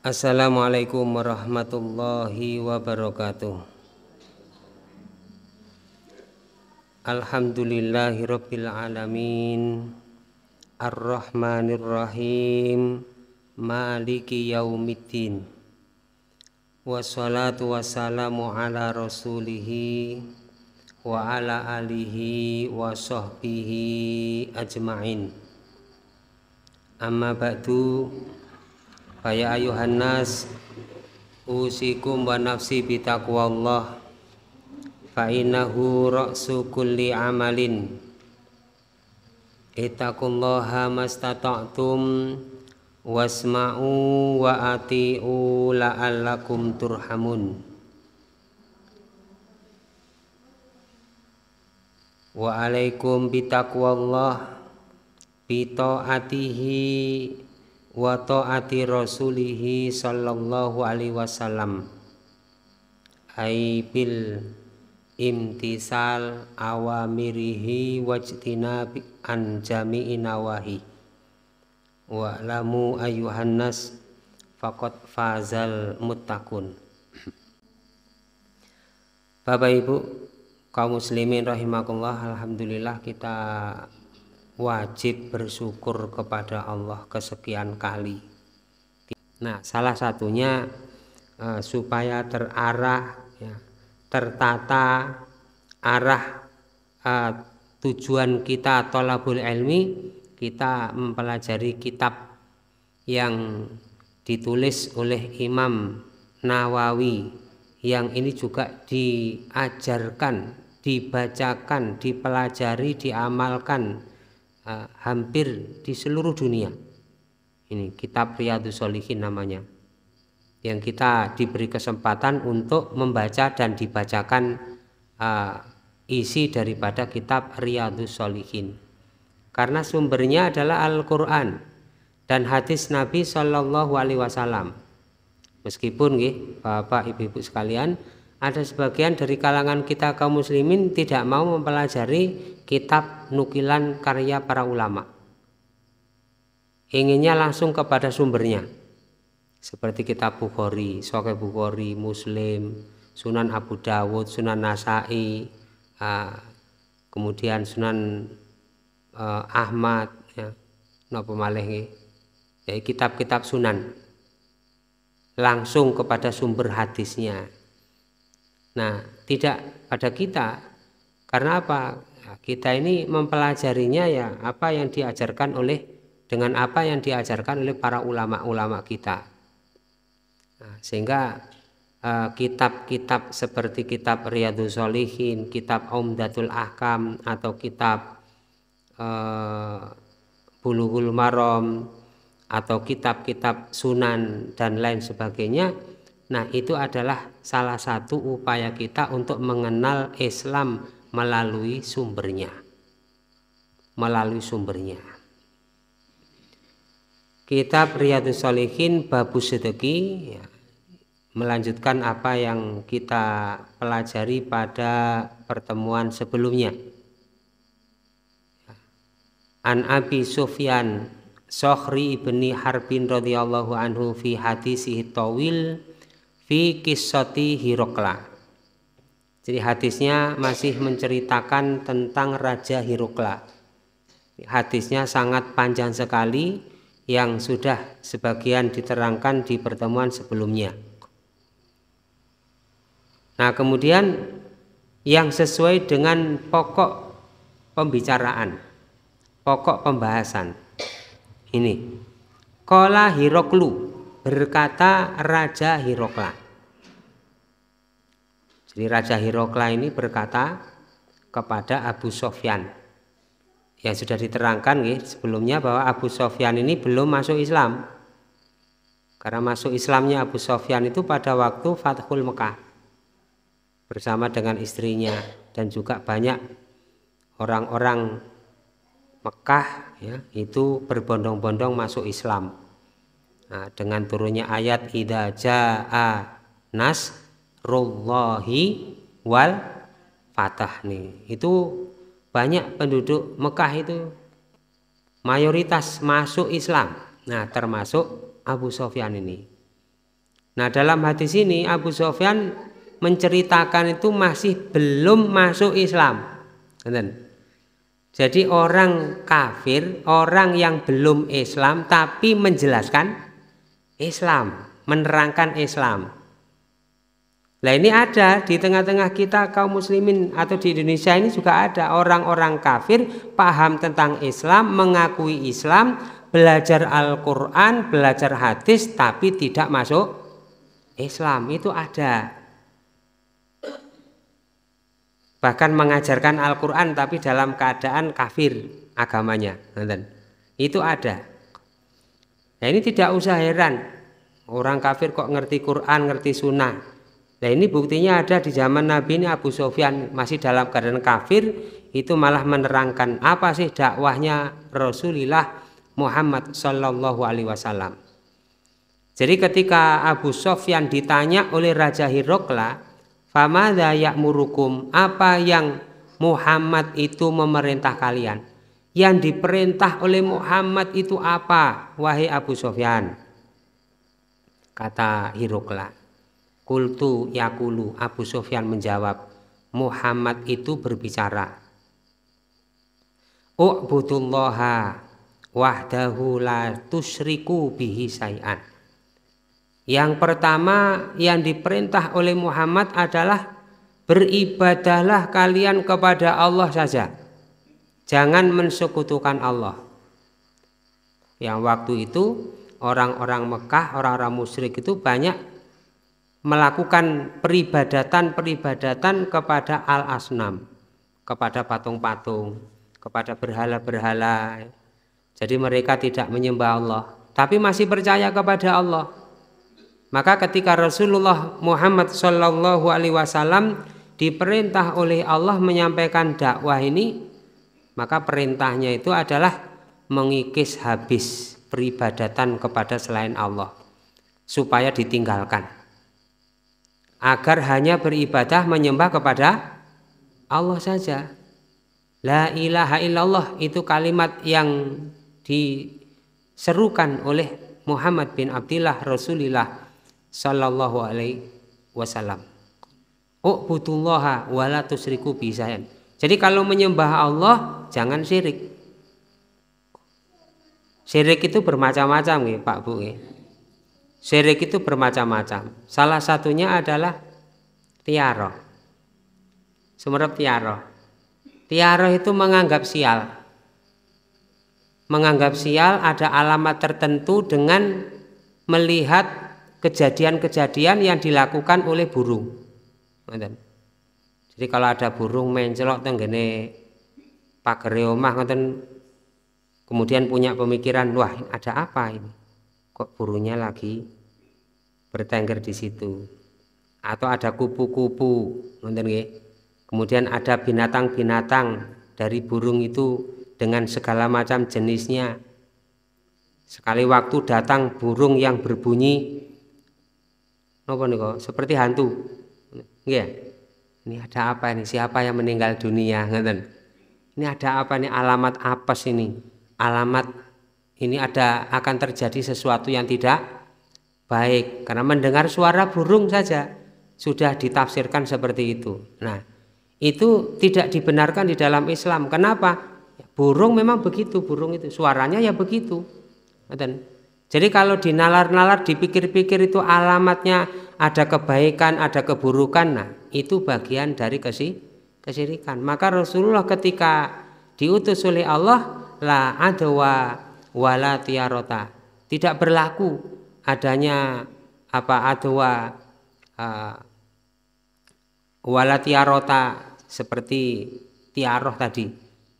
Assalamualaikum warahmatullahi wabarakatuh Alhamdulillahi rabbil alamin Ar-Rahmanirrahim Maliki yaumiddin Wassalatu wassalamu ala rasulihi Wa ala alihi wa sahbihi ajma'in Amma ba'du Faya ayuhan nas usikum wa nafsi bitaqwallah fa innahu ra'su kulli amalin ittaqullaha mastata'tum wasma'u wa ati'u la'allakum turhamun wa alaikum bitaqwallah bi wa ta'ati rasulihi sallallahu alaihi wasallam ai bil imtisal awamirihi wajtina an jami'i nawahi wa lamu ayuhan nas faqad fazal muttaqun Bapak Ibu kaum muslimin rahimakumullah alhamdulillah kita wajib bersyukur kepada Allah kesekian kali. Nah, salah satunya eh, supaya terarah, ya, tertata arah eh, tujuan kita tolabul ilmi, kita mempelajari kitab yang ditulis oleh Imam Nawawi yang ini juga diajarkan, dibacakan, dipelajari, diamalkan uh, hampir di seluruh dunia. Ini kitab Riyadus Solihin namanya. Yang kita diberi kesempatan untuk membaca dan dibacakan uh, isi daripada kitab Riyadus Solihin. Karena sumbernya adalah Al-Quran dan hadis Nabi Shallallahu Alaihi Wasallam. Meskipun, gih, bapak ibu-ibu sekalian, ada sebagian dari kalangan kita kaum muslimin tidak mau mempelajari kitab nukilan karya para ulama. Inginnya langsung kepada sumbernya. Seperti kitab Bukhari, Sokeh Bukhari, Muslim, Sunan Abu Dawud, Sunan Nasai, ah, kemudian Sunan eh, Ahmad, ya, nopo kitab-kitab Sunan langsung kepada sumber hadisnya Nah, tidak pada kita. Karena apa? Nah, kita ini mempelajarinya ya apa yang diajarkan oleh dengan apa yang diajarkan oleh para ulama-ulama kita. Nah, sehingga eh, kitab-kitab uh, kitab seperti kitab Riyadhus Shalihin, kitab Umdatul Ahkam atau kitab uh, Bulughul Maram atau kitab-kitab Sunan dan lain sebagainya Nah, itu adalah salah satu upaya kita untuk mengenal Islam melalui sumbernya. Melalui sumbernya. Kitab Riyadus Solihin Babu Sedeki ya, melanjutkan apa yang kita pelajari pada pertemuan sebelumnya. An Abi Sufyan Sohri ibni Harbin radhiyallahu anhu fi hadisi tawil fi kisoti Hirokla. Jadi hadisnya masih menceritakan tentang Raja Hirokla. Hadisnya sangat panjang sekali yang sudah sebagian diterangkan di pertemuan sebelumnya. Nah, kemudian yang sesuai dengan pokok pembicaraan, pokok pembahasan. Ini. Kola Hiroklu berkata Raja Hirokla. Jadi Raja Hirokla ini berkata kepada Abu Sofyan. yang sudah diterangkan ya, sebelumnya bahwa Abu Sofyan ini belum masuk Islam. Karena masuk Islamnya Abu Sofyan itu pada waktu Fathul Mekah bersama dengan istrinya dan juga banyak orang-orang Mekah ya, itu berbondong-bondong masuk Islam. Nah, dengan turunnya ayat idza jaa nas rullahi wal fatah nih itu banyak penduduk Mekah itu mayoritas masuk Islam nah termasuk Abu Sofyan ini nah dalam hadis ini Abu Sofyan menceritakan itu masih belum masuk Islam jadi orang kafir orang yang belum Islam tapi menjelaskan Islam menerangkan Islam Nah ini ada di tengah-tengah kita kaum muslimin atau di Indonesia ini juga ada orang-orang kafir paham tentang Islam, mengakui Islam, belajar Al-Quran, belajar hadis tapi tidak masuk Islam itu ada. Bahkan mengajarkan Al-Quran tapi dalam keadaan kafir agamanya. Itu ada. Nah ini tidak usah heran. Orang kafir kok ngerti Quran, ngerti sunnah Nah ini buktinya ada di zaman Nabi ini Abu Sofyan masih dalam keadaan kafir itu malah menerangkan apa sih dakwahnya Rasulullah Muhammad Shallallahu Alaihi Wasallam. Jadi ketika Abu Sofyan ditanya oleh Raja Hirokla, Famada murukum apa yang Muhammad itu memerintah kalian? Yang diperintah oleh Muhammad itu apa, wahai Abu Sofyan? Kata Hirokla. Kultu yakulu Abu Sofyan menjawab Muhammad itu berbicara U'budullaha wahdahu la tusriku bihi say'an yang pertama yang diperintah oleh Muhammad adalah beribadahlah kalian kepada Allah saja. Jangan mensekutukan Allah. Yang waktu itu orang-orang Mekah, orang-orang musyrik itu banyak melakukan peribadatan-peribadatan kepada al-asnam, kepada patung-patung, kepada berhala-berhala. Jadi mereka tidak menyembah Allah, tapi masih percaya kepada Allah. Maka ketika Rasulullah Muhammad Shallallahu Alaihi Wasallam diperintah oleh Allah menyampaikan dakwah ini, maka perintahnya itu adalah mengikis habis peribadatan kepada selain Allah supaya ditinggalkan agar hanya beribadah menyembah kepada Allah saja. La ilaha illallah itu kalimat yang diserukan oleh Muhammad bin Abdullah Rasulillah sallallahu alaihi wasallam. Ubudullaha wa la tusyriku Jadi kalau menyembah Allah jangan syirik. Syirik itu bermacam-macam ya Pak Bu. Ya. Syirik itu bermacam-macam. Salah satunya adalah tiaro. Sumerep tiaro. Tiaro itu menganggap sial. Menganggap sial ada alamat tertentu dengan melihat kejadian-kejadian yang dilakukan oleh burung. Jadi kalau ada burung mencelok tenggene pagar omah kemudian punya pemikiran, wah ada apa ini? kok burungnya lagi bertengger di situ atau ada kupu-kupu kemudian ada binatang-binatang dari burung itu dengan segala macam jenisnya sekali waktu datang burung yang berbunyi nopo niko seperti hantu ya ini ada apa ini siapa yang meninggal dunia nonton ini ada apa ini alamat apa sini alamat ini ada akan terjadi sesuatu yang tidak baik karena mendengar suara burung saja sudah ditafsirkan seperti itu. Nah, itu tidak dibenarkan di dalam Islam. Kenapa? Burung memang begitu, burung itu suaranya ya begitu. Jadi kalau dinalar-nalar dipikir-pikir itu alamatnya ada kebaikan, ada keburukan. Nah, itu bagian dari kesirikan. Maka Rasulullah ketika diutus oleh Allah la adwa wala tiarota. Tidak berlaku adanya apa adwa uh, wala tiarota seperti tiaroh tadi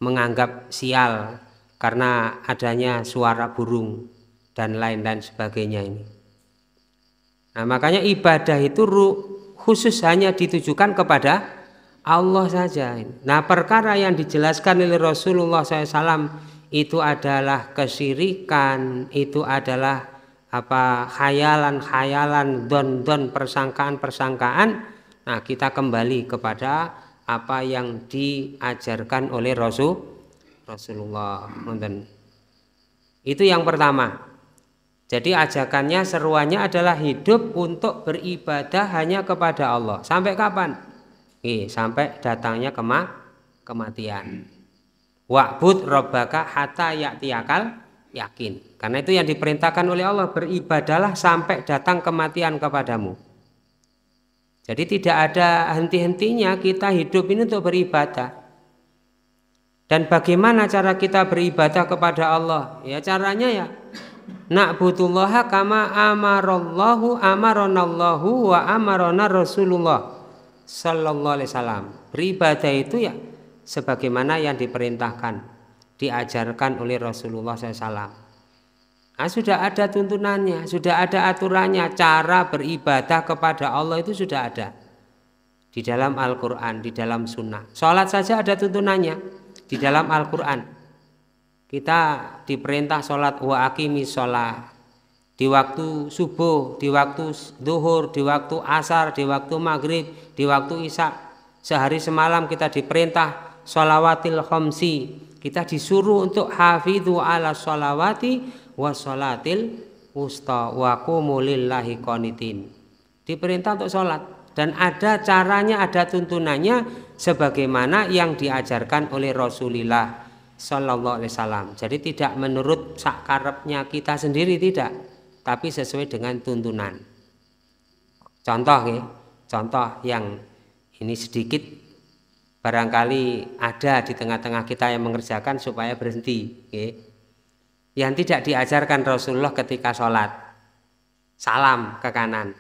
menganggap sial karena adanya suara burung dan lain-lain sebagainya ini. Nah, makanya ibadah itu khusus hanya ditujukan kepada Allah saja. Nah, perkara yang dijelaskan oleh Rasulullah SAW itu adalah kesirikan, itu adalah apa khayalan-khayalan, don-don persangkaan-persangkaan. Nah, kita kembali kepada apa yang diajarkan oleh Rasul Rasulullah. Itu yang pertama. Jadi ajakannya seruannya adalah hidup untuk beribadah hanya kepada Allah. Sampai kapan? Eh, sampai datangnya kema kematian. Wa'bud robbaka hatta yaktiakal yakin. Karena itu yang diperintahkan oleh Allah beribadalah sampai datang kematian kepadamu. Jadi tidak ada henti-hentinya kita hidup ini untuk beribadah. Dan bagaimana cara kita beribadah kepada Allah? Ya caranya ya Na'budullaha kama amarallahu amaronallahu wa amarona Rasulullah sallallahu alaihi wasallam. Beribadah itu ya sebagaimana yang diperintahkan diajarkan oleh Rasulullah SAW nah, sudah ada tuntunannya sudah ada aturannya cara beribadah kepada Allah itu sudah ada di dalam Al-Quran, di dalam sunnah sholat saja ada tuntunannya di dalam Al-Quran kita diperintah sholat wa akimi sholat di waktu subuh, di waktu duhur, di waktu asar, di waktu maghrib, di waktu isya. Sehari semalam kita diperintah sholawatil khomsi kita disuruh untuk hafidhu ala sholawati wa sholatil usta wa kumulillahi konitin diperintah untuk sholat dan ada caranya ada tuntunannya sebagaimana yang diajarkan oleh Rasulullah Sallallahu Alaihi Wasallam jadi tidak menurut sakarepnya kita sendiri tidak tapi sesuai dengan tuntunan contoh ya contoh yang ini sedikit barangkali ada di tengah-tengah kita yang mengerjakan supaya berhenti okay. yang tidak diajarkan Rasulullah ketika sholat salam ke kanan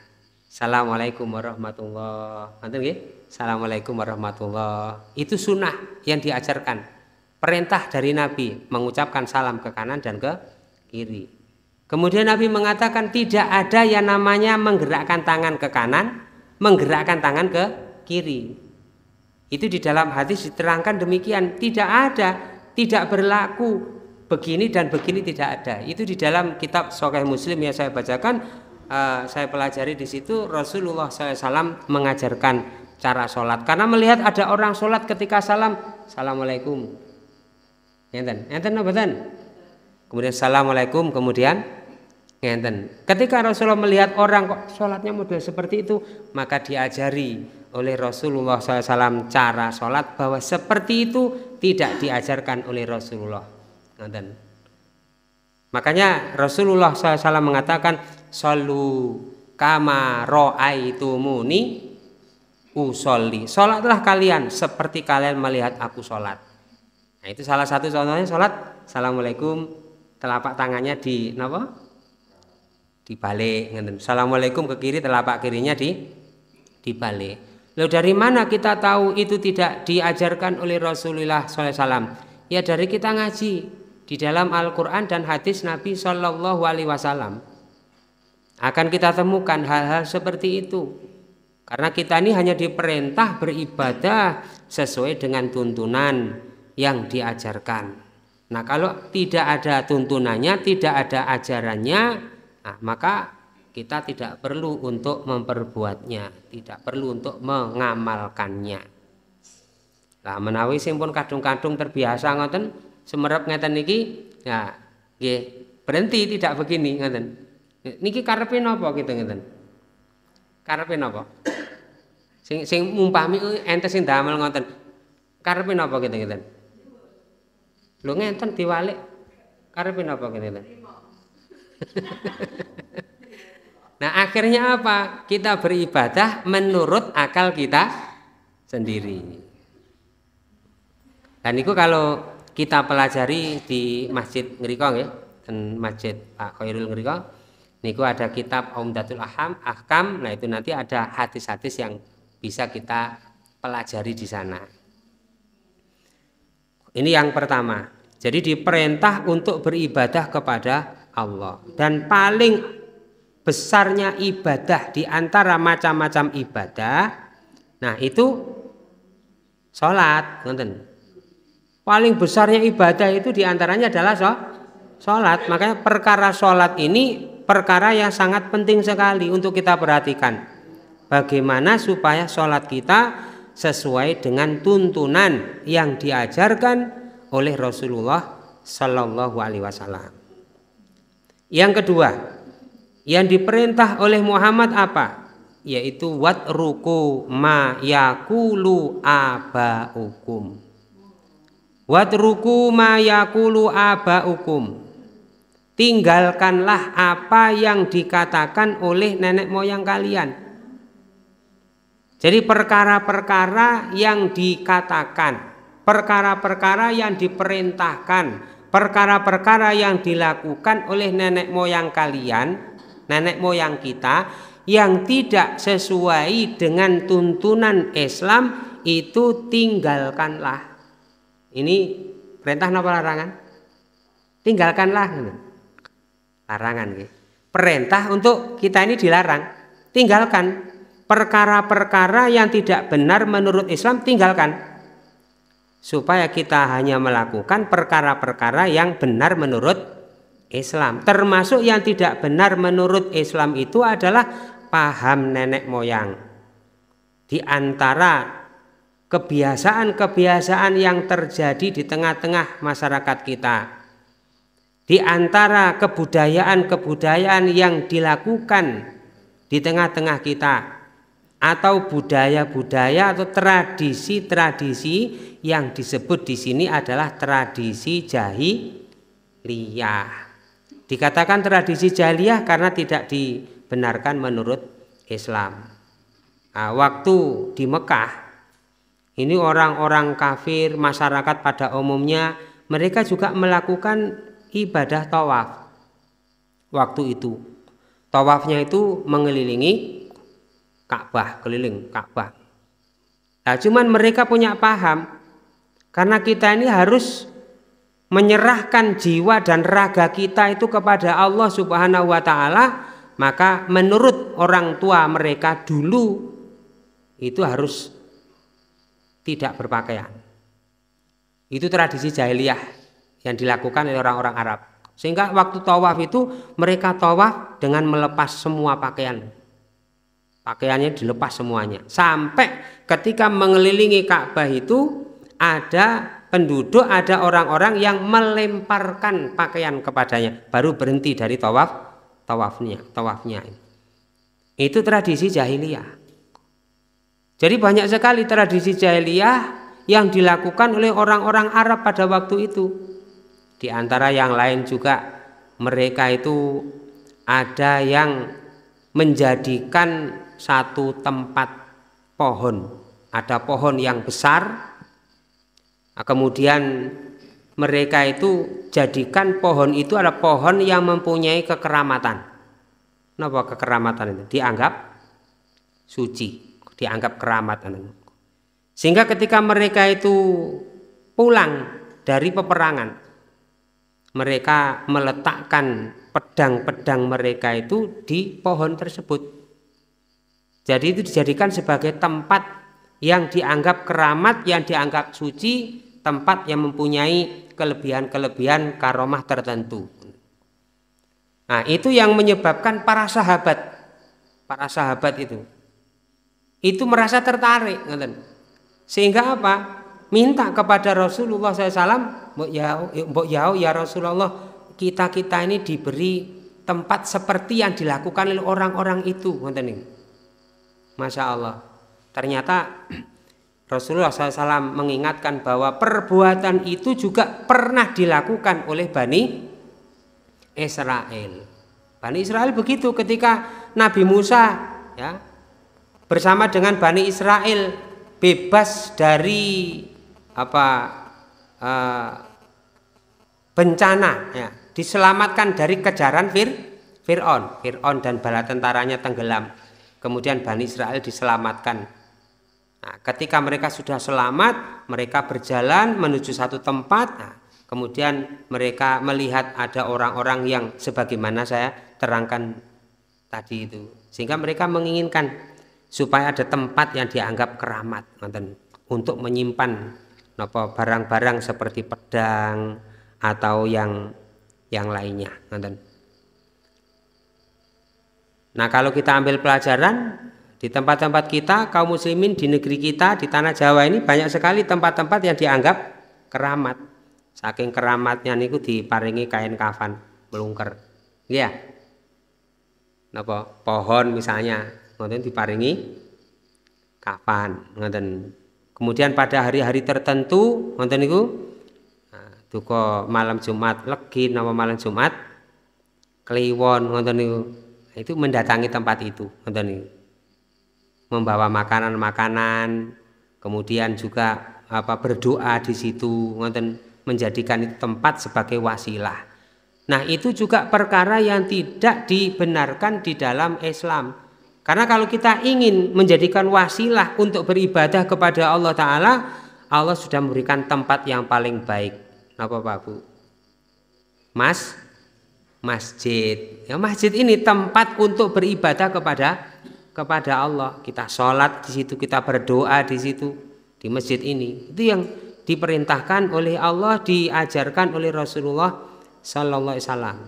Assalamualaikum warahmatullahi wabarakatuh okay. Assalamualaikum warahmatullahi itu sunnah yang diajarkan perintah dari Nabi mengucapkan salam ke kanan dan ke kiri kemudian Nabi mengatakan tidak ada yang namanya menggerakkan tangan ke kanan menggerakkan tangan ke kiri itu di dalam hadis diterangkan demikian, tidak ada, tidak berlaku begini dan begini tidak ada. Itu di dalam kitab Sahih Muslim yang saya bacakan, uh, saya pelajari di situ Rasulullah SAW mengajarkan cara sholat. Karena melihat ada orang sholat ketika salam, assalamualaikum. Enten, enten, enten. Kemudian assalamualaikum, kemudian Ngenten. Ketika Rasulullah melihat orang kok sholatnya model seperti itu, maka diajari oleh Rasulullah SAW cara sholat bahwa seperti itu tidak diajarkan oleh Rasulullah. Ngenten. Makanya Rasulullah SAW mengatakan salu kama ro'aitumuni usolli. Sholatlah kalian seperti kalian melihat aku sholat. Nah itu salah satu contohnya sholat. Assalamualaikum. Telapak tangannya di, napa? dibalik ngeten. Assalamualaikum ke kiri telapak kirinya di dibalik. lo dari mana kita tahu itu tidak diajarkan oleh Rasulullah SAW? Ya dari kita ngaji di dalam Al-Quran dan hadis Nabi Shallallahu Alaihi Wasallam akan kita temukan hal-hal seperti itu karena kita ini hanya diperintah beribadah sesuai dengan tuntunan yang diajarkan. Nah kalau tidak ada tuntunannya, tidak ada ajarannya, nah, maka kita tidak perlu untuk memperbuatnya tidak perlu untuk mengamalkannya lah menawi sing pun kadung-kadung terbiasa ngoten semerep ngeten niki ya nggih berhenti tidak begini ngoten niki karepe napa gitu ngoten karepe napa sing sing mumpami ente sing damel ngoten karepe napa gitu ngoten lho ngenten diwalik karepe napa gitu ngoten nah akhirnya apa? Kita beribadah menurut akal kita sendiri. Dan itu kalau kita pelajari di Masjid Ngerikong ya, dan Masjid Pak Khairul Ngerikong, niku ada kitab Umdatul Aham, Ahkam, nah itu nanti ada hadis-hadis yang bisa kita pelajari di sana. Ini yang pertama. Jadi diperintah untuk beribadah kepada Allah dan paling besarnya ibadah di antara macam-macam ibadah nah itu sholat nonton paling besarnya ibadah itu diantaranya adalah sholat makanya perkara sholat ini perkara yang sangat penting sekali untuk kita perhatikan bagaimana supaya sholat kita sesuai dengan tuntunan yang diajarkan oleh Rasulullah Shallallahu Alaihi Wasallam yang kedua, yang diperintah oleh Muhammad apa? Yaitu wat ruku ma yakulu abaukum. Wat ruku ma yakulu abaukum. Tinggalkanlah apa yang dikatakan oleh nenek moyang kalian. Jadi perkara-perkara yang dikatakan, perkara-perkara yang diperintahkan, perkara-perkara yang dilakukan oleh nenek moyang kalian, nenek moyang kita yang tidak sesuai dengan tuntunan Islam itu tinggalkanlah. Ini perintah apa larangan? Tinggalkanlah. Larangan gitu. Perintah untuk kita ini dilarang. Tinggalkan perkara-perkara yang tidak benar menurut Islam tinggalkan supaya kita hanya melakukan perkara-perkara yang benar menurut Islam. Termasuk yang tidak benar menurut Islam itu adalah paham nenek moyang. Di antara kebiasaan-kebiasaan yang terjadi di tengah-tengah masyarakat kita. Di antara kebudayaan-kebudayaan yang dilakukan di tengah-tengah kita atau budaya-budaya atau tradisi-tradisi yang disebut di sini adalah tradisi jahiliyah. Dikatakan tradisi jahiliyah karena tidak dibenarkan menurut Islam. Nah, waktu di Mekah ini orang-orang kafir, masyarakat pada umumnya mereka juga melakukan ibadah tawaf. Waktu itu tawafnya itu mengelilingi Ka'bah keliling Ka'bah nah cuman mereka punya paham karena kita ini harus menyerahkan jiwa dan raga kita itu kepada Allah Subhanahu wa taala, maka menurut orang tua mereka dulu itu harus tidak berpakaian. Itu tradisi jahiliyah yang dilakukan oleh orang-orang Arab. Sehingga waktu tawaf itu mereka tawaf dengan melepas semua pakaian pakaiannya dilepas semuanya sampai ketika mengelilingi Ka'bah itu ada penduduk ada orang-orang yang melemparkan pakaian kepadanya baru berhenti dari tawaf tawafnya tawafnya itu tradisi jahiliyah jadi banyak sekali tradisi jahiliyah yang dilakukan oleh orang-orang Arab pada waktu itu di antara yang lain juga mereka itu ada yang menjadikan satu tempat pohon. Ada pohon yang besar, kemudian mereka itu jadikan pohon itu adalah pohon yang mempunyai kekeramatan. Kenapa kekeramatan itu? Dianggap suci, dianggap keramat. Sehingga ketika mereka itu pulang dari peperangan, mereka meletakkan pedang-pedang mereka itu di pohon tersebut. Jadi itu dijadikan sebagai tempat yang dianggap keramat, yang dianggap suci, tempat yang mempunyai kelebihan-kelebihan karomah tertentu. Nah, itu yang menyebabkan para sahabat, para sahabat itu, itu merasa tertarik, ngeten. Sehingga apa? Minta kepada Rasulullah SAW, Mbok Yao, Mbok ya Rasulullah, kita kita ini diberi tempat seperti yang dilakukan oleh orang-orang itu, ngeten Masya Allah. Ternyata Rasulullah SAW mengingatkan bahwa perbuatan itu juga pernah dilakukan oleh Bani Israel. Bani Israel begitu ketika Nabi Musa ya bersama dengan Bani Israel bebas dari apa uh, bencana ya diselamatkan dari kejaran Fir Firon Fir'aun dan bala tentaranya tenggelam kemudian Bani Israel diselamatkan. Nah, ketika mereka sudah selamat, mereka berjalan menuju satu tempat. Nah, kemudian mereka melihat ada orang-orang yang sebagaimana saya terangkan tadi itu. Sehingga mereka menginginkan supaya ada tempat yang dianggap keramat untuk menyimpan barang-barang seperti pedang atau yang yang lainnya. Nonton. Nah kalau kita ambil pelajaran di tempat-tempat kita kaum muslimin di negeri kita di tanah Jawa ini banyak sekali tempat-tempat yang dianggap keramat. Saking keramatnya niku diparingi kain kafan melungker. Iya. Napa pohon misalnya ngoten diparingi kafan ngoten. Kemudian pada hari-hari tertentu ngoten niku nah, duka malam Jumat legi nama malam Jumat kliwon ngoten niku itu mendatangi tempat itu membawa makanan-makanan kemudian juga apa berdoa di situ menjadikan itu tempat sebagai wasilah nah itu juga perkara yang tidak dibenarkan di dalam Islam karena kalau kita ingin menjadikan wasilah untuk beribadah kepada Allah Ta'ala Allah sudah memberikan tempat yang paling baik apa Pak Bu Mas masjid. Ya, masjid ini tempat untuk beribadah kepada kepada Allah. Kita sholat di situ, kita berdoa di situ, di masjid ini. Itu yang diperintahkan oleh Allah, diajarkan oleh Rasulullah Sallallahu Alaihi Wasallam.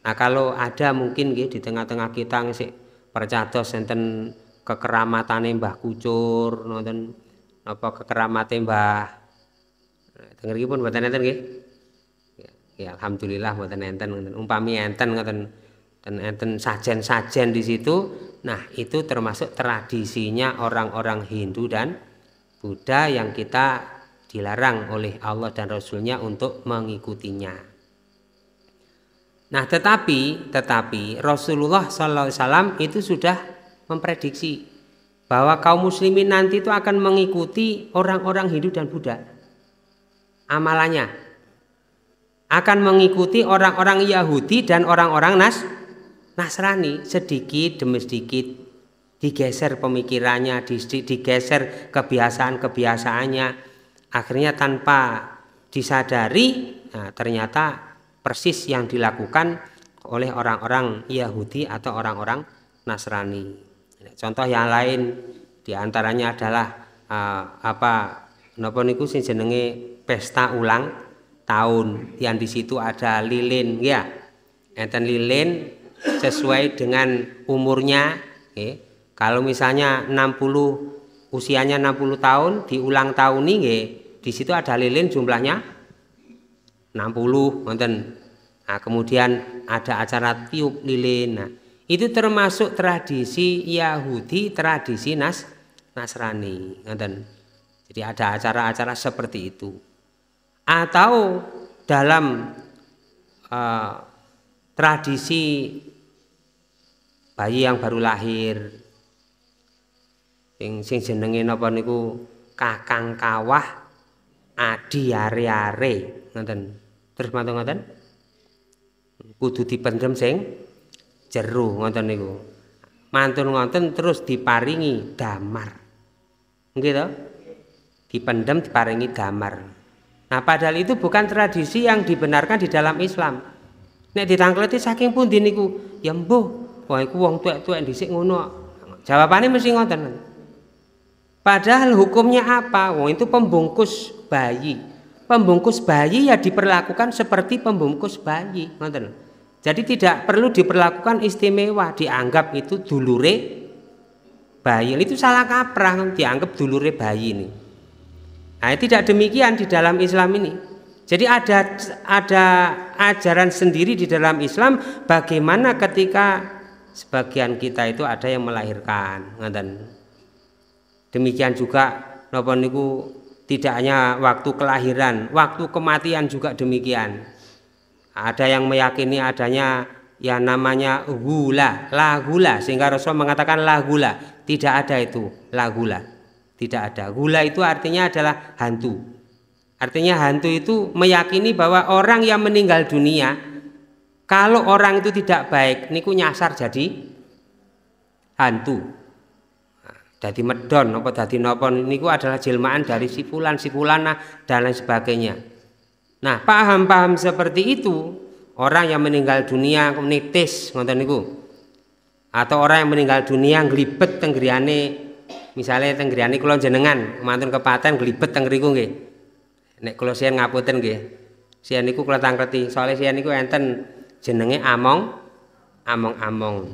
Nah kalau ada mungkin gitu, di tengah-tengah kita sih percatos senten kekeramatan Mbah Kucur, nonton apa kekeramatan Mbah. Nah, Dengar pun buat nanti gitu ya alhamdulillah buat enten ngoten umpami enten ngoten dan enten sajen-sajen di situ nah itu termasuk tradisinya orang-orang Hindu dan Buddha yang kita dilarang oleh Allah dan Rasulnya untuk mengikutinya Nah, tetapi tetapi Rasulullah SAW itu sudah memprediksi bahwa kaum muslimin nanti itu akan mengikuti orang-orang Hindu dan Buddha amalannya akan mengikuti orang-orang Yahudi dan orang-orang Nas Nasrani sedikit demi sedikit digeser pemikirannya, digeser kebiasaan-kebiasaannya. Akhirnya tanpa disadari, nah, ternyata persis yang dilakukan oleh orang-orang Yahudi atau orang-orang Nasrani. Nah, contoh yang lain diantaranya adalah uh, apa nopo niku jenenge pesta ulang tahun yang di situ ada lilin ya enten lilin sesuai dengan umurnya ya. kalau misalnya 60 usianya 60 tahun diulang tahun nih ya, di situ ada lilin jumlahnya 60 enten nah, kemudian ada acara tiup lilin nah, itu termasuk tradisi Yahudi tradisi Nas Nasrani enten jadi ada acara-acara seperti itu atau dalam uh, tradisi bayi yang baru lahir sing sing jenenge napa niku kakang kawah adi are-are ngoten terus matur ngoten kudu dipendem sing jero ngoten niku mantun ngoten terus diparingi damar nggih to dipendem diparingi damar Nah, padahal itu bukan tradisi yang dibenarkan di dalam Islam. Nek ditangkleti saking pun diniku, Ya mbuh, wah iku wong tuwek-tuwek dhisik ngono. Jawabannya mesti ngoten. Padahal hukumnya apa? Wong itu pembungkus bayi. Pembungkus bayi ya diperlakukan seperti pembungkus bayi, ngoten. Jadi tidak perlu diperlakukan istimewa, dianggap itu dulure bayi. Itu salah kaprah, dianggap dulure bayi nih. Nah, tidak demikian di dalam Islam ini. Jadi ada ada ajaran sendiri di dalam Islam bagaimana ketika sebagian kita itu ada yang melahirkan, ngaten. Demikian juga napa niku tidak hanya waktu kelahiran, waktu kematian juga demikian. Ada yang meyakini adanya ya namanya gula, lagula sehingga Rasul mengatakan lagula, tidak ada itu lagula tidak ada. Gula itu artinya adalah hantu. Artinya hantu itu meyakini bahwa orang yang meninggal dunia kalau orang itu tidak baik niku nyasar jadi hantu. Jadi medon apa jadi nopo niku adalah jelmaan dari sipulan fulan, dan lain sebagainya. Nah, paham-paham seperti itu orang yang meninggal dunia nitis ngoten niku. Atau orang yang meninggal dunia nglibet tenggeriane Misalnya tenggriani kula jenengan mantun kepaten glibet teng riku nggih. Nek kula sian ngapunten nggih. Sian niku kula tangkreti, soalnya sian niku enten jenenge Among Among-among.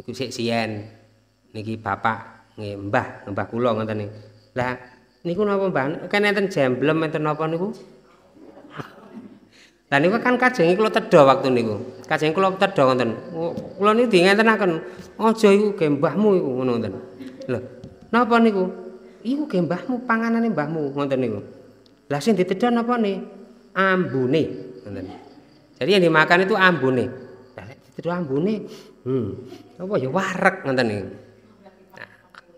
Niku sik sian. Niki bapak nggih Mbah, Mbah kula ngoten Lah niku napa Mbah? Kan enten jemblem enten napa niku? Lah niku kan kaceng, kula tedha waktu niku. Kajengi kula tedha wonten. Kula niku dingentenaken, aja iku ge mbahmu iku ngono wonten. Lho, napa niku? Iku ge mbahmu panganane mbahmu ngoten niku. Lah sing ditedhon napa ne? Ambune ngoten. Jadi yang dimakan itu ambune. Lah nek ditedhon ambune, hmm, apa ya warek ngoten niku.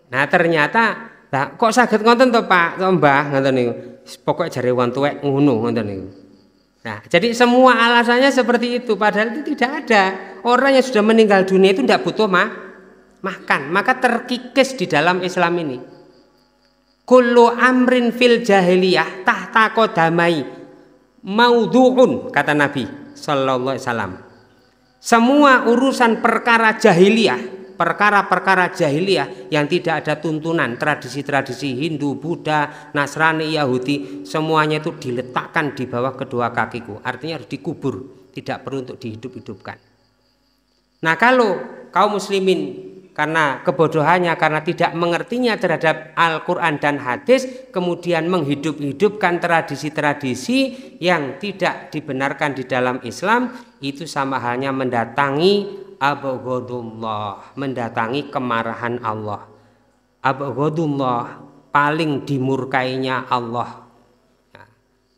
Nah, ternyata lah kok saged ngoten to Pak, to Mbah ngoten niku. Pokoke jare wong tuwek ngono ngoten niku. Nah, jadi semua alasannya seperti itu padahal itu tidak ada. Orang yang sudah meninggal dunia itu tidak butuh mah makan maka terkikis di dalam Islam ini kullu amrin fil jahiliyah tahta kodamai maudhu'un kata Nabi sallallahu alaihi semua urusan perkara jahiliyah perkara-perkara jahiliyah yang tidak ada tuntunan tradisi-tradisi Hindu, Buddha, Nasrani, Yahudi semuanya itu diletakkan di bawah kedua kakiku artinya harus dikubur tidak perlu untuk dihidup-hidupkan nah kalau kaum muslimin karena kebodohannya karena tidak mengertinya terhadap Al-Qur'an dan hadis kemudian menghidup-hidupkan tradisi-tradisi yang tidak dibenarkan di dalam Islam itu sama halnya mendatangi abghadullah, mendatangi kemarahan Allah. Abghadullah paling dimurkainya Allah ya,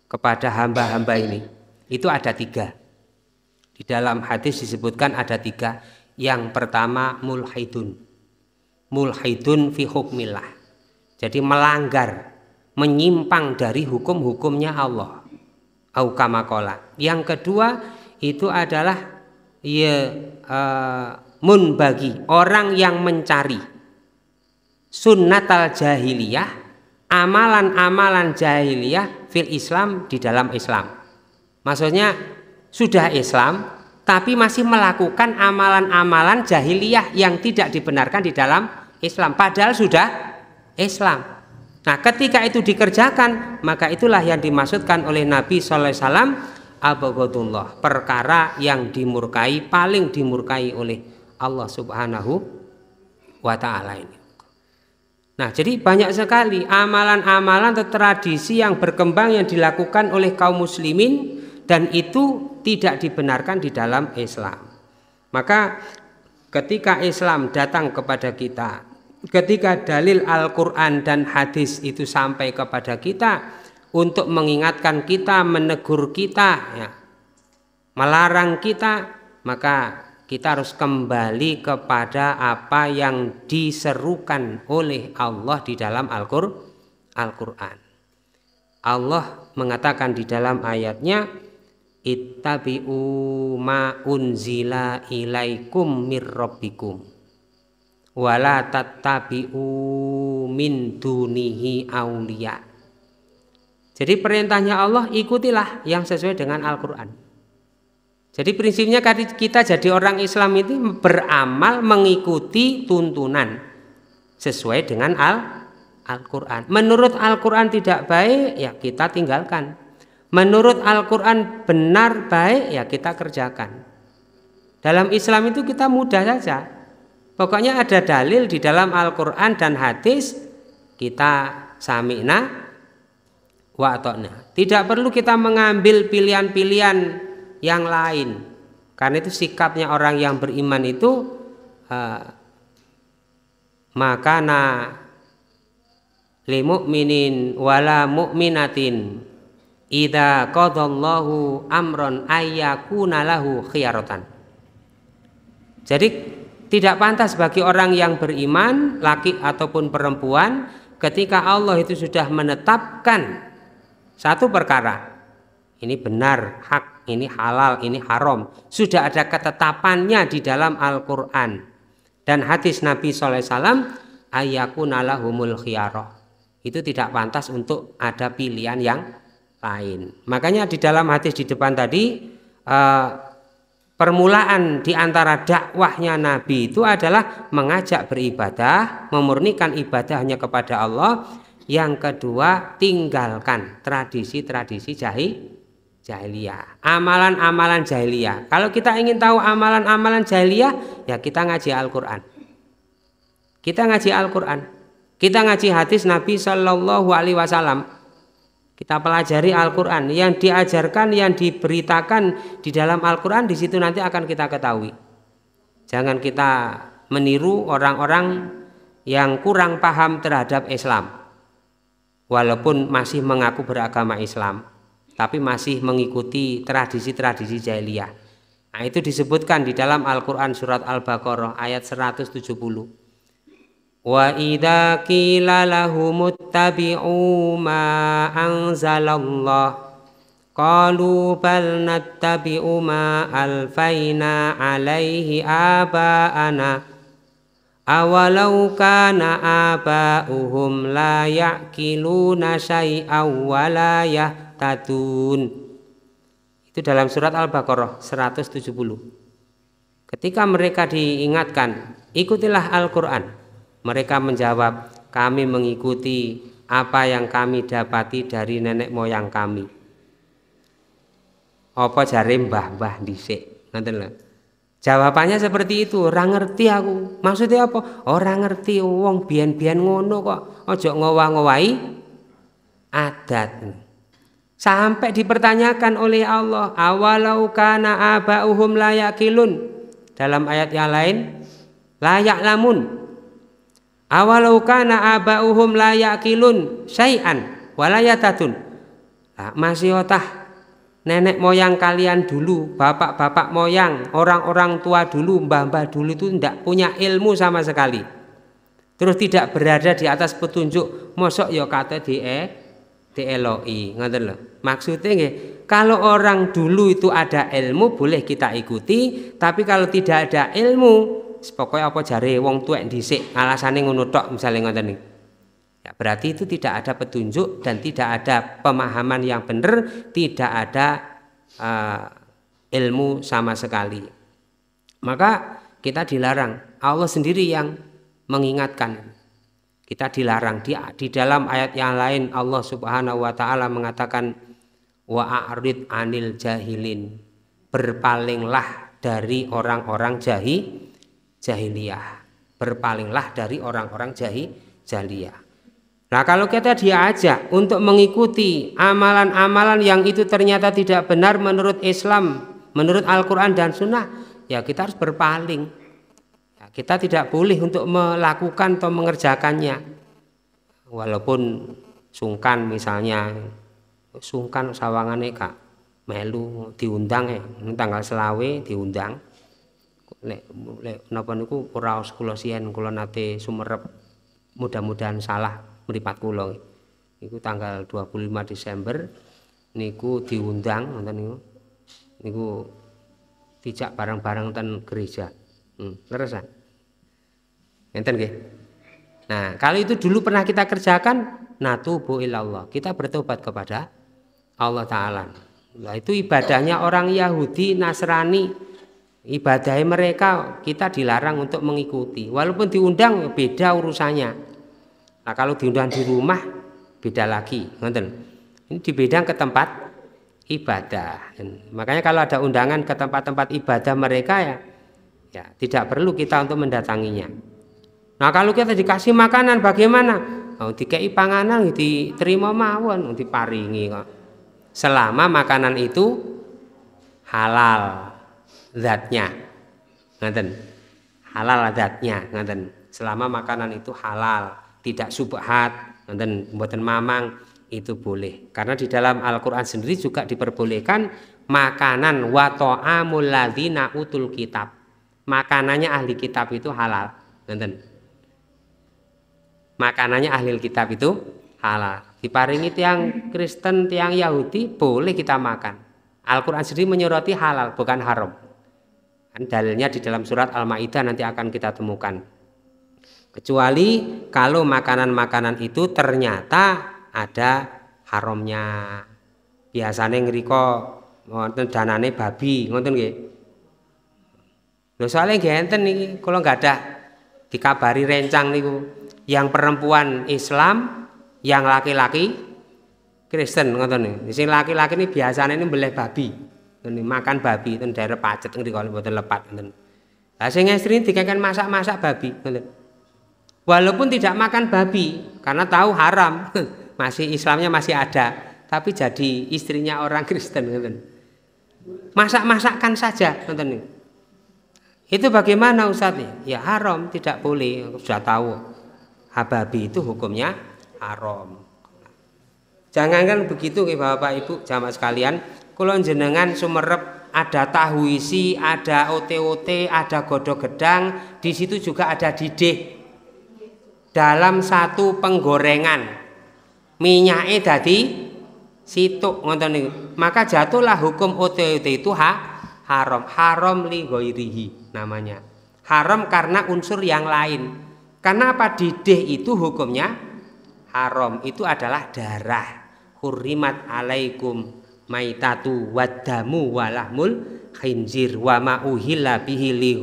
kepada hamba-hamba ini. Itu ada tiga. Di dalam hadis disebutkan ada tiga yang pertama mulhidun. Mulhidun fi hukmillah. Jadi melanggar, menyimpang dari hukum-hukumnya Allah. aukamakola. Yang kedua itu adalah ya uh, eh, munbagi, orang yang mencari sunnatal jahiliyah, amalan-amalan jahiliyah fil Islam di dalam Islam. Maksudnya sudah Islam tapi masih melakukan amalan-amalan jahiliyah yang tidak dibenarkan di dalam Islam padahal sudah Islam. Nah, ketika itu dikerjakan, maka itulah yang dimaksudkan oleh Nabi sallallahu alaihi wasallam perkara yang dimurkai paling dimurkai oleh Allah Subhanahu wa taala ini. Nah, jadi banyak sekali amalan-amalan atau tradisi yang berkembang yang dilakukan oleh kaum muslimin dan itu tidak dibenarkan di dalam Islam. Maka ketika Islam datang kepada kita, ketika dalil Al-Qur'an dan hadis itu sampai kepada kita untuk mengingatkan kita, menegur kita, ya, melarang kita, maka kita harus kembali kepada apa yang diserukan oleh Allah di dalam Al-Qur'an. Allah mengatakan di dalam ayatnya ittabi'u ma unzila ilaikum mir rabbikum wala tattabi'u min dunihi aulia jadi perintahnya Allah ikutilah yang sesuai dengan Al-Quran jadi prinsipnya kita jadi orang Islam itu beramal mengikuti tuntunan sesuai dengan Al-Quran. Menurut Al-Quran tidak baik, ya kita tinggalkan menurut Al-Quran benar baik ya kita kerjakan dalam Islam itu kita mudah saja pokoknya ada dalil di dalam Al-Quran dan hadis kita samina wa tidak perlu kita mengambil pilihan-pilihan yang lain karena itu sikapnya orang yang beriman itu uh, makana li mu'minin wala mu'minatin Ida qadallahu amron ayyakuna lahu khiyaratan. Jadi tidak pantas bagi orang yang beriman laki ataupun perempuan ketika Allah itu sudah menetapkan satu perkara. Ini benar, hak, ini halal, ini haram. Sudah ada ketetapannya di dalam Al-Qur'an dan hadis Nabi SAW ayakuna lahumul Itu tidak pantas untuk ada pilihan yang lain. Makanya di dalam hadis di depan tadi eh, permulaan di antara dakwahnya Nabi itu adalah mengajak beribadah, memurnikan ibadahnya kepada Allah. Yang kedua, tinggalkan tradisi-tradisi jahil jahiliyah, amalan-amalan jahiliyah. Kalau kita ingin tahu amalan-amalan jahiliyah, ya kita ngaji Al-Qur'an. Kita ngaji Al-Qur'an. Kita ngaji hadis Nabi Shallallahu alaihi wasallam kita pelajari Al-Quran yang diajarkan yang diberitakan di dalam Al-Quran di situ nanti akan kita ketahui jangan kita meniru orang-orang yang kurang paham terhadap Islam walaupun masih mengaku beragama Islam tapi masih mengikuti tradisi-tradisi jahiliyah nah itu disebutkan di dalam Al-Quran surat Al-Baqarah ayat 170 Wa idha kila lahumuttabi'u ma anzalallah Qalu bal nattabi'u ma alfayna alaihi aba'ana Awalau kana aba'uhum la ya'kiluna syai'aw wa yahtadun Itu dalam surat Al-Baqarah 170 Ketika mereka diingatkan Ikutilah al Al-Quran mereka menjawab, kami mengikuti apa yang kami dapati dari nenek moyang kami. Apa jare mbah-mbah dhisik, ngoten lho. Jawabannya seperti itu, ora ngerti aku. Maksudnya apa? Ora ngerti wong biyen-biyen ngono kok. Aja ngowah-ngowahi adat. Sampai dipertanyakan oleh Allah, awalau kana abauhum layakilun. Dalam ayat yang lain, layak lamun awalau kana abauhum la yaqilun syai'an walayatatun nah, masih otah nenek moyang kalian dulu bapak-bapak moyang orang-orang tua dulu mbah-mbah dulu itu tidak punya ilmu sama sekali terus tidak berada di atas petunjuk mosok yo ya kata di e di eloi ngoten lho maksudnya nggih kalau orang dulu itu ada ilmu boleh kita ikuti tapi kalau tidak ada ilmu sepokoknya apa jare wong tuwek dhisik alasane ngono tok misale ngoten ini Ya, berarti itu tidak ada petunjuk dan tidak ada pemahaman yang benar, tidak ada uh, ilmu sama sekali. Maka kita dilarang. Allah sendiri yang mengingatkan. Kita dilarang. Di, di dalam ayat yang lain Allah Subhanahu wa taala mengatakan wa a'rid anil jahilin. Berpalinglah dari orang-orang jahil jahiliyah. Berpalinglah dari orang-orang jahi jahiliyah. Nah kalau kita diajak untuk mengikuti amalan-amalan yang itu ternyata tidak benar menurut Islam, menurut Al-Quran dan Sunnah, ya kita harus berpaling. Ya, kita tidak boleh untuk melakukan atau mengerjakannya. Walaupun sungkan misalnya, sungkan sawangannya kak, melu diundang ya, tanggal selawe diundang nek nek napa niku ora kula sien kula nate sumerep mudah-mudahan salah mripat kula iku tanggal 25 Desember niku diundang wonten niku niku dijak bareng-bareng ten gereja hmm, leres ah enten nggih nah kalau itu dulu pernah kita kerjakan natubu ilallah kita bertobat kepada Allah taala nah itu ibadahnya orang Yahudi Nasrani Ibadah mereka kita dilarang untuk mengikuti walaupun diundang ya beda urusannya nah kalau diundang di rumah beda lagi nonton ini dibedang ke tempat ibadah Dan makanya kalau ada undangan ke tempat-tempat ibadah mereka ya ya tidak perlu kita untuk mendatanginya nah kalau kita dikasih makanan bagaimana Oh, dikei panganan diterima mawon diparingi kok selama makanan itu halal zatnya ngaten halal zatnya ngaten selama makanan itu halal tidak subhat ngaten buatan mamang itu boleh karena di dalam Al-Qur'an sendiri juga diperbolehkan makanan wa ta'amul ladzina utul kitab makanannya ahli kitab itu halal ngaten makanannya ahli kitab itu halal diparingi tiang Kristen tiang Yahudi boleh kita makan Al-Quran sendiri menyoroti halal bukan haram Kan dalilnya di dalam surat Al-Maidah nanti akan kita temukan. Kecuali kalau makanan-makanan itu ternyata ada haramnya. Biasanya ngriko wonten danane babi, ngoten nggih. Lho soalnya genten nih kalau nggak ada dikabari rencang niku yang perempuan Islam, yang laki-laki Kristen ngoten nih. Sing laki-laki ini biasanya ini beleh babi makan babi itu daerah pacet ngerti kalau buat lepat itu lah sehingga istri dikaitkan masak-masak babi itu walaupun tidak makan babi karena tahu haram masih Islamnya masih ada tapi jadi istrinya orang Kristen masak masakkan saja itu itu bagaimana Ustaz ya haram tidak boleh sudah tahu hababi itu hukumnya haram jangankan begitu Bapak Ibu jamaah sekalian kula jenengan sumerep ada tahu isi, ada otot, ada godok gedang, di situ juga ada didih. Dalam satu penggorengan minyaknya dadi situk ngoten ini, Maka jatuhlah hukum OTOT itu ha, haram. Haram li ghairihi namanya. Haram karena unsur yang lain. Karena apa didih itu hukumnya haram. Itu adalah darah. Hurimat alaikum maitatu wadamu walahmul khinzir wa ma'uhilla bihi li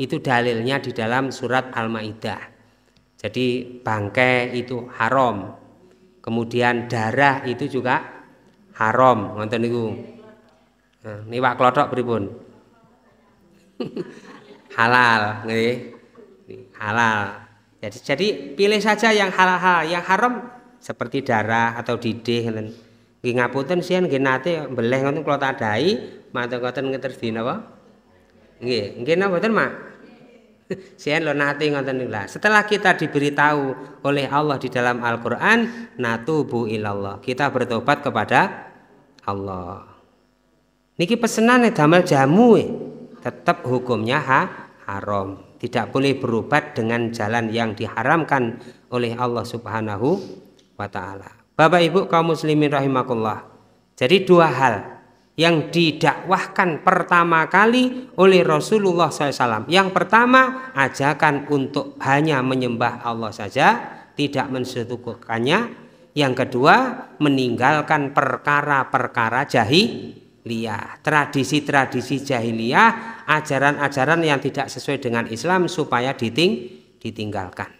itu dalilnya di dalam surat Al-Maidah. Jadi bangkai itu haram. Kemudian darah itu juga haram ngoten niku. Nah, niwak klothok pripun? halal nggih. Halal. Jadi jadi pilih saja yang halal-halal, yang haram seperti darah atau didih ngoten. Nggih ngapunten sian nggih nate beleh ngoten kula tadahi matur ngoten ngeter dinapa? Nggih, nggih napa mboten, Mak? Sian lo nate ngoten lah. Setelah kita diberitahu oleh Allah di dalam Al-Qur'an, natubu ilallah. Kita bertobat kepada Allah. Niki pesenane damel jamu e. tetap hukumnya ha, haram. Tidak boleh berobat dengan jalan yang diharamkan oleh Allah Subhanahu wa taala. Bapak Ibu kaum muslimin rahimakumullah. Jadi dua hal yang didakwahkan pertama kali oleh Rasulullah SAW. Yang pertama ajakan untuk hanya menyembah Allah saja, tidak mensekutukannya. Yang kedua meninggalkan perkara-perkara jahiliyah, tradisi-tradisi jahiliyah, ajaran-ajaran yang tidak sesuai dengan Islam supaya diting ditinggalkan.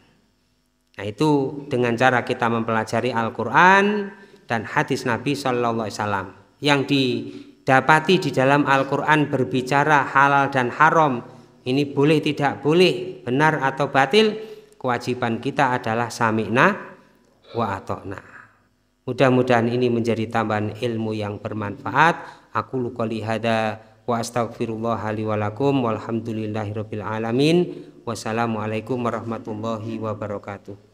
Nah itu dengan cara kita mempelajari Al-Quran dan hadis Nabi Shallallahu Alaihi Wasallam yang didapati di dalam Al-Quran berbicara halal dan haram ini boleh tidak boleh benar atau batil kewajiban kita adalah sami'na wa atokna mudah-mudahan ini menjadi tambahan ilmu yang bermanfaat aku luka lihada wa astagfirullah li walakum walhamdulillahi alamin wassalamualaikum warahmatullahi wabarakatuh